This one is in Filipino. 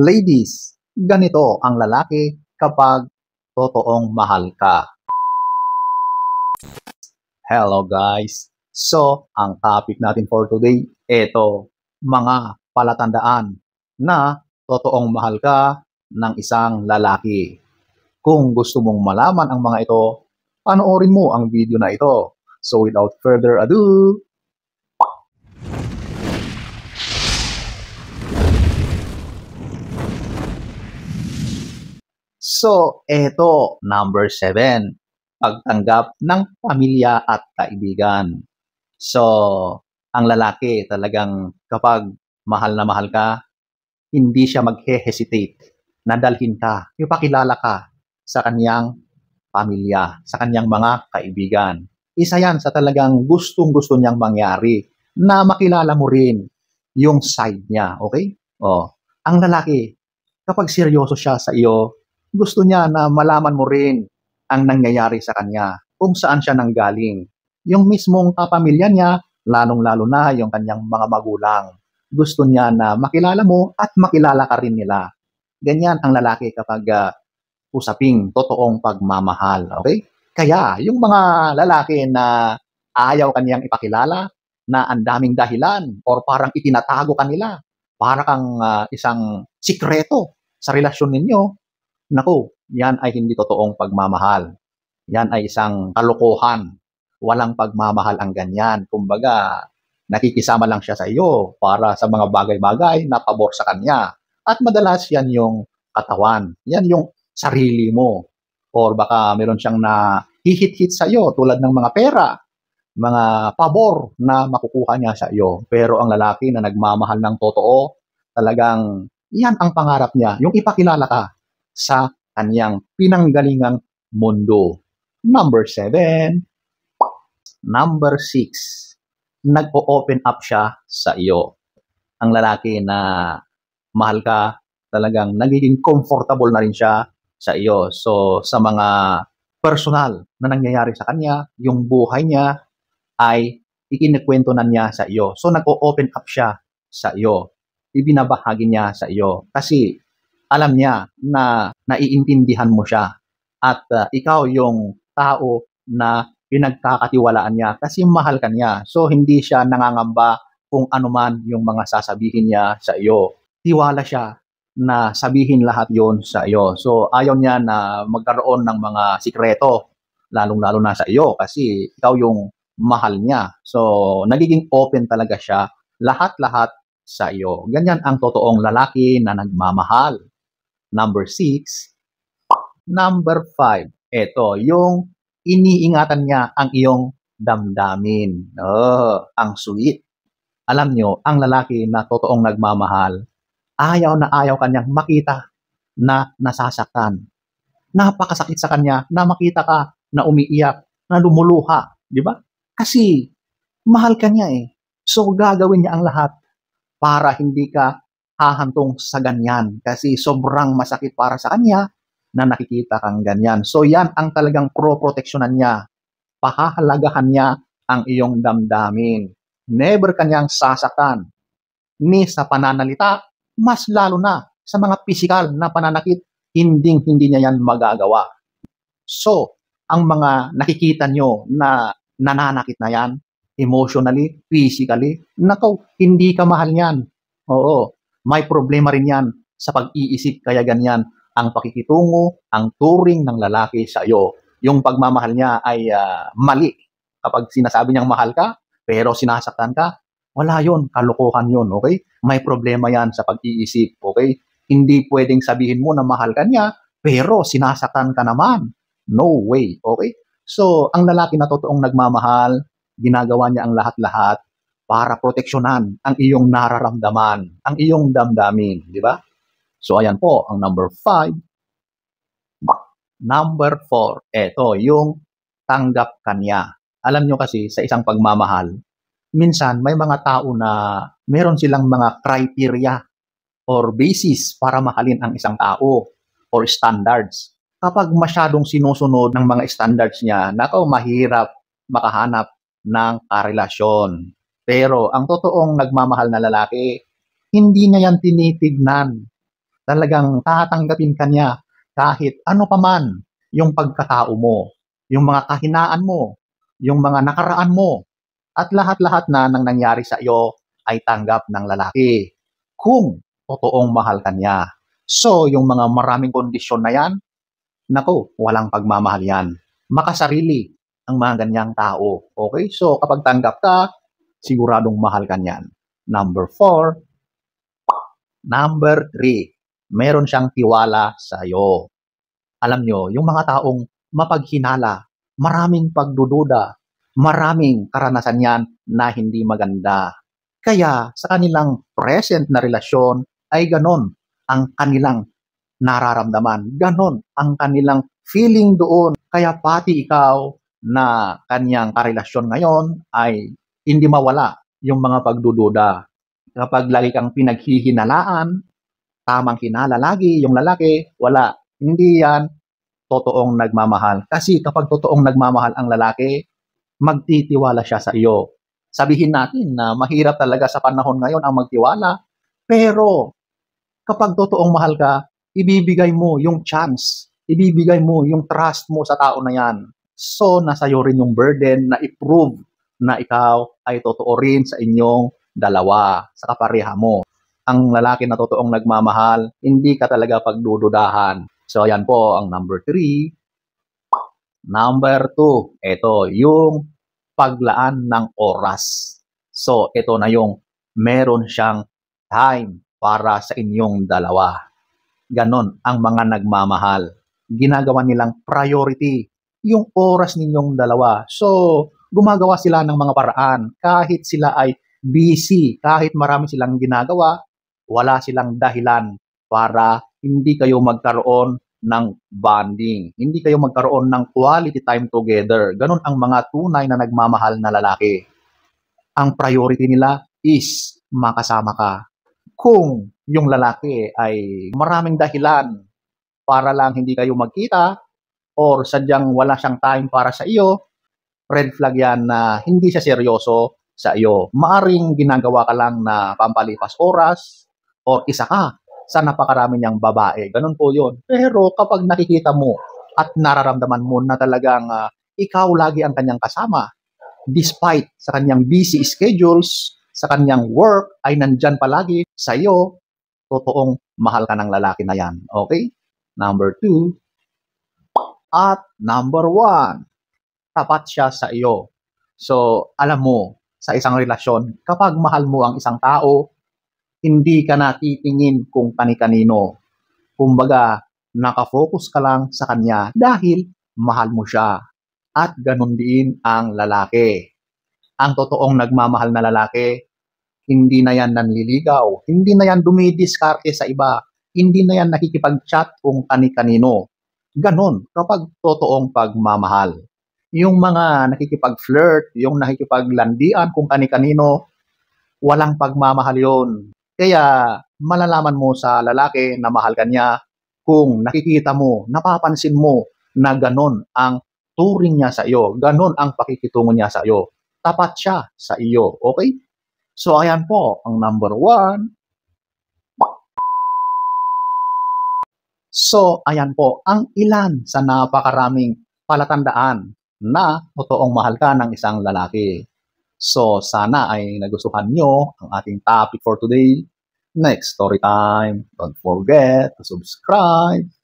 Ladies, ganito ang lalaki kapag totoong mahal ka. Hello guys! So, ang topic natin for today, ito, mga palatandaan na totoong mahal ka ng isang lalaki. Kung gusto mong malaman ang mga ito, panoorin mo ang video na ito. So without further ado, So, eto, number 7, pagtanggap ng pamilya at kaibigan. So, ang lalaki talagang kapag mahal na mahal ka, hindi siya mag hesitate na dalhin ka, ipakilala ka sa kaniyang pamilya, sa kaniyang mga kaibigan. Isa yan sa talagang gustong-gusto niyang mangyari na makilala mo rin yung side niya, okay? Oh, ang lalaki, kapag seryoso siya sa iyo, gusto niya na malaman mo rin ang nangyayari sa kanya, kung saan siya nanggaling. Yung mismong kapamilya niya, lalong-lalo na yung kanyang mga magulang. Gusto niya na makilala mo at makilala ka rin nila. Ganyan ang lalaki kapag uh, usaping totoong pagmamahal, okay? Kaya yung mga lalaki na ayaw kaniyang ipakilala, na ang daming dahilan or parang itinatago kanila para kang uh, isang sikreto sa relasyon ninyo, nako, yan ay hindi totoong pagmamahal. Yan ay isang kalokohan. Walang pagmamahal ang ganyan. Kumbaga, nakikisama lang siya sa iyo para sa mga bagay-bagay na pabor sa kanya. At madalas yan yung katawan. Yan yung sarili mo. Or baka meron siyang na hihit-hit sa iyo tulad ng mga pera, mga pabor na makukuha niya sa iyo. Pero ang lalaki na nagmamahal ng totoo, talagang yan ang pangarap niya, yung ipakilala ka sa kanyang pinanggalingang mundo. Number 7. Number 6. Nag-o-open up siya sa iyo. Ang lalaki na mahal ka, talagang nagiging comfortable na rin siya sa iyo. So, sa mga personal na nangyayari sa kanya, yung buhay niya ay ikinikwento na niya sa iyo. So, nag-o-open up siya sa iyo. Ibinabahagi niya sa iyo. Kasi alam niya na naiintindihan mo siya at uh, ikaw yung tao na pinagkakatiwalaan niya kasi mahal ka niya. So hindi siya nangangamba kung anuman yung mga sasabihin niya sa iyo. Tiwala siya na sabihin lahat yon sa iyo. So ayaw niya na magkaroon ng mga sikreto lalong-lalo na sa iyo kasi ikaw yung mahal niya. So nagiging open talaga siya lahat-lahat sa iyo. Ganyan ang totoong lalaki na nagmamahal. Number 6. Number 5. Ito, yung iniingatan niya ang iyong damdamin. Oh, ang sweet. Alam nyo, ang lalaki na totoong nagmamahal, ayaw na ayaw kanyang makita na nasasaktan. Napakasakit sa kanya na makita ka na umiiyak, na lumuluha, di ba? Kasi mahal ka niya eh. So gagawin niya ang lahat para hindi ka hahantong sa ganyan kasi sobrang masakit para sa kanya na nakikita kang ganyan. So yan ang talagang pro-proteksyonan niya. Pahahalagahan niya ang iyong damdamin. Never kanyang sasaktan. Ni sa pananalita, mas lalo na sa mga pisikal na pananakit, hindi hindi niya yan magagawa. So, ang mga nakikita nyo na nananakit na yan, emotionally, physically, nakaw, hindi ka mahal yan. Oo, may problema rin yan sa pag-iisip kaya ganyan ang pakikitungo, ang turing ng lalaki sa iyo. Yung pagmamahal niya ay uh, mali. Kapag sinasabi niyang mahal ka, pero sinasaktan ka, wala yon kalokohan yon okay? May problema yan sa pag-iisip, okay? Hindi pwedeng sabihin mo na mahal ka niya, pero sinasaktan ka naman. No way, okay? So, ang lalaki na totoong nagmamahal, ginagawa niya ang lahat-lahat para proteksyonan ang iyong nararamdaman, ang iyong damdamin, di ba? So ayan po, ang number 5. Number 4, eto, yung tanggap kanya. Alam nyo kasi, sa isang pagmamahal, minsan may mga tao na meron silang mga criteria or basis para mahalin ang isang tao or standards. Kapag masyadong sinusunod ng mga standards niya, nako mahirap makahanap ng karelasyon. Pero ang totoong nagmamahal na lalaki, hindi niya yan tinitignan. Talagang tatanggapin ka niya kahit ano paman yung pagkatao mo, yung mga kahinaan mo, yung mga nakaraan mo, at lahat-lahat na nang nangyari sa iyo ay tanggap ng lalaki kung totoong mahal ka niya. So, yung mga maraming kondisyon na yan, nako, walang pagmamahal yan. Makasarili ang mga ganyang tao. Okay? So, kapag tanggap ka, Siguradong mahal ka niyan. Number four, number three, meron siyang tiwala sa iyo. Alam nyo, yung mga taong mapaghinala, maraming pagdududa, maraming karanasan yan na hindi maganda. Kaya sa kanilang present na relasyon ay ganon ang kanilang nararamdaman. Ganon ang kanilang feeling doon. Kaya pati ikaw na kanyang karelasyon ngayon ay hindi mawala yung mga pagdududa. Kapag lagi kang pinaghihinalaan, tamang hinala lagi yung lalaki, wala. Hindi yan totoong nagmamahal. Kasi kapag totoong nagmamahal ang lalaki, magtitiwala siya sa iyo. Sabihin natin na mahirap talaga sa panahon ngayon ang magtiwala, pero kapag totoong mahal ka, ibibigay mo yung chance, ibibigay mo yung trust mo sa tao na yan. So, nasa iyo rin yung burden na i-prove na ikaw ay totoo rin sa inyong dalawa, sa kapareha mo. Ang lalaki na totoong nagmamahal, hindi ka talaga pagdududahan. So ayan po ang number 3. Number 2, ito yung paglaan ng oras. So ito na yung meron siyang time para sa inyong dalawa. Ganon ang mga nagmamahal. Ginagawa nilang priority yung oras ninyong dalawa. So, gumagawa sila ng mga paraan. Kahit sila ay busy, kahit marami silang ginagawa, wala silang dahilan para hindi kayo magkaroon ng bonding. Hindi kayo magkaroon ng quality time together. Ganun ang mga tunay na nagmamahal na lalaki. Ang priority nila is makasama ka. Kung yung lalaki ay maraming dahilan para lang hindi kayo magkita or sadyang wala siyang time para sa iyo, red flag yan na hindi siya seryoso sa iyo. Maaring ginagawa ka lang na pampalipas oras or isa ka sa napakarami niyang babae. Ganun po yun. Pero kapag nakikita mo at nararamdaman mo na talagang uh, ikaw lagi ang kanyang kasama, despite sa kanyang busy schedules, sa kanyang work, ay nandyan palagi sa iyo, totoong mahal ka ng lalaki na yan. Okay? Number two. At number one tapat siya sa iyo. So, alam mo, sa isang relasyon, kapag mahal mo ang isang tao, hindi ka na titingin kung kani-kanino. Kumbaga, nakafocus ka lang sa kanya dahil mahal mo siya. At ganun din ang lalaki. Ang totoong nagmamahal na lalaki, hindi na yan nanliligaw, hindi na yan dumidiskarte sa iba, hindi na yan nakikipag-chat kung kani-kanino. Ganon kapag totoong pagmamahal yung mga nakikipag-flirt, yung nakikipaglandian kung kani-kanino, walang pagmamahal yon. Kaya malalaman mo sa lalaki na mahal ka niya kung nakikita mo, napapansin mo na ganun ang turing niya sa iyo, ganun ang pakikitungo niya sa iyo. Tapat siya sa iyo, okay? So ayan po, ang number one. So ayan po, ang ilan sa napakaraming palatandaan na totoong mahal ka ng isang lalaki. So sana ay nagustuhan nyo ang ating topic for today. Next story time. Don't forget to subscribe.